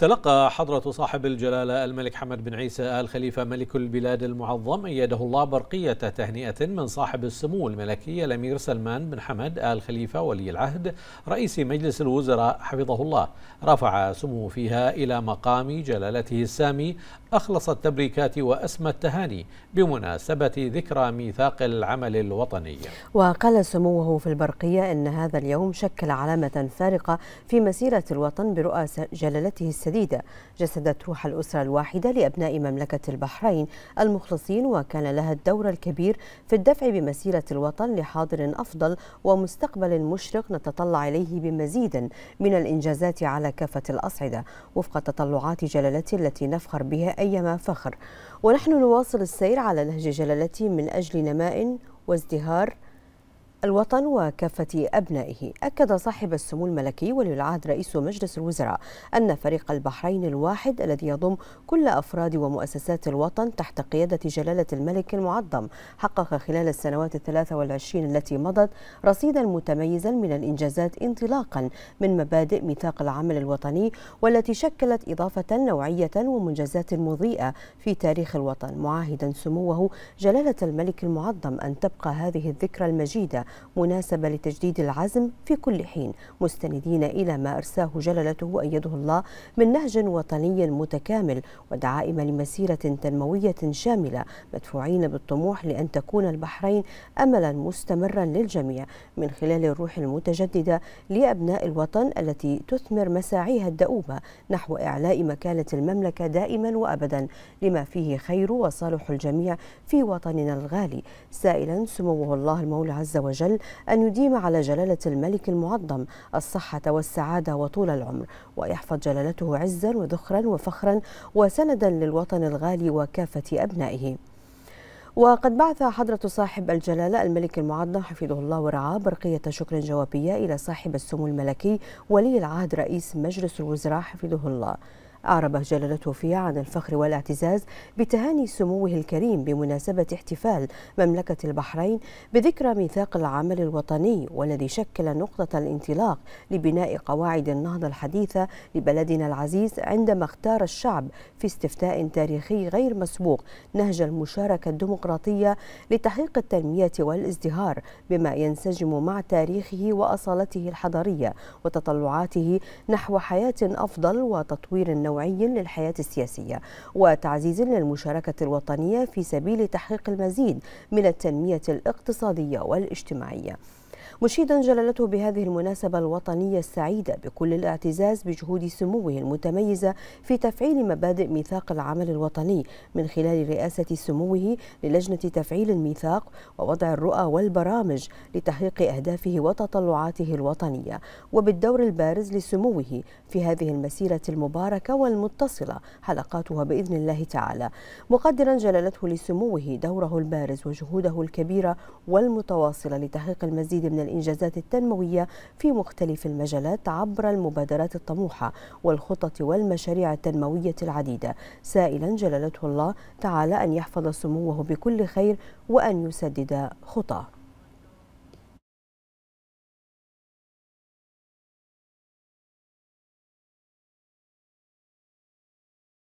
تلقى حضرة صاحب الجلالة الملك حمد بن عيسى آل خليفة ملك البلاد المعظم أيده الله برقية تهنئة من صاحب السمو الملكي الأمير سلمان بن حمد آل خليفة ولي العهد رئيس مجلس الوزراء حفظه الله رفع سمو فيها إلى مقام جلالته السامي أخلص التبريكات وأسمى التهاني بمناسبة ذكرى ميثاق العمل الوطني وقال سموه في البرقية أن هذا اليوم شكل علامة فارقة في مسيرة الوطن برؤى جلالته السديدة جسدت روح الأسرة الواحدة لأبناء مملكة البحرين المخلصين وكان لها الدور الكبير في الدفع بمسيرة الوطن لحاضر أفضل ومستقبل مشرق نتطلع إليه بمزيد من الإنجازات على كافة الأصعدة وفق تطلعات جلالته التي نفخر بها أيما فخر ونحن نواصل السير على نهج جلالتي من أجل نماء وازدهار الوطن وكافة أبنائه أكد صاحب السمو الملكي ولي العهد رئيس مجلس الوزراء أن فريق البحرين الواحد الذي يضم كل أفراد ومؤسسات الوطن تحت قيادة جلالة الملك المعظم حقق خلال السنوات الثلاثة والعشرين التي مضت رصيدا متميزا من الإنجازات انطلاقا من مبادئ ميثاق العمل الوطني والتي شكلت إضافة نوعية ومنجزات مضيئة في تاريخ الوطن معاهدا سموه جلالة الملك المعظم أن تبقى هذه الذكرى المجيدة مناسبة لتجديد العزم في كل حين مستندين إلى ما أرساه جلالته أيده الله من نهج وطني متكامل ودعائم لمسيرة تنموية شاملة مدفوعين بالطموح لأن تكون البحرين أملا مستمرا للجميع من خلال الروح المتجددة لأبناء الوطن التي تثمر مساعيها الدؤوبة نحو إعلاء مكانة المملكة دائما وأبدا لما فيه خير وصالح الجميع في وطننا الغالي سائلا سموه الله المولى عز وجل وجل أن يديم على جلالة الملك المعظم الصحة والسعادة وطول العمر ويحفظ جلالته عزا وذخرا وفخرا وسندا للوطن الغالي وكافة أبنائه وقد بعث حضرة صاحب الجلالة الملك المعظم حفظه الله ورعاه برقية شكر جوابية إلى صاحب السمو الملكي ولي العهد رئيس مجلس الوزراء حفظه الله أعرب جلالته فيها عن الفخر والاعتزاز بتهاني سموه الكريم بمناسبة احتفال مملكة البحرين بذكرى ميثاق العمل الوطني والذي شكل نقطة الانطلاق لبناء قواعد النهضة الحديثة لبلدنا العزيز عندما اختار الشعب في استفتاء تاريخي غير مسبوق نهج المشاركة الديمقراطية لتحقيق التنمية والازدهار بما ينسجم مع تاريخه وأصالته الحضارية وتطلعاته نحو حياة أفضل وتطوير النوع نوعي للحياة السياسية وتعزيز للمشاركة الوطنية في سبيل تحقيق المزيد من التنمية الاقتصادية والاجتماعية مشيدا جلالته بهذه المناسبة الوطنية السعيدة بكل الاعتزاز بجهود سموه المتميزة في تفعيل مبادئ ميثاق العمل الوطني من خلال رئاسة سموه للجنة تفعيل الميثاق ووضع الرؤى والبرامج لتحقيق أهدافه وتطلعاته الوطنية وبالدور البارز لسموه في هذه المسيرة المباركة والمتصلة حلقاتها بإذن الله تعالى مقدرا جلالته لسموه دوره البارز وجهوده الكبيرة والمتواصلة لتحقيق المزيد من الإنجازات التنموية في مختلف المجالات عبر المبادرات الطموحة والخطط والمشاريع التنموية العديدة سائلا جلالته الله تعالى أن يحفظ سموه بكل خير وأن يسدد خطاه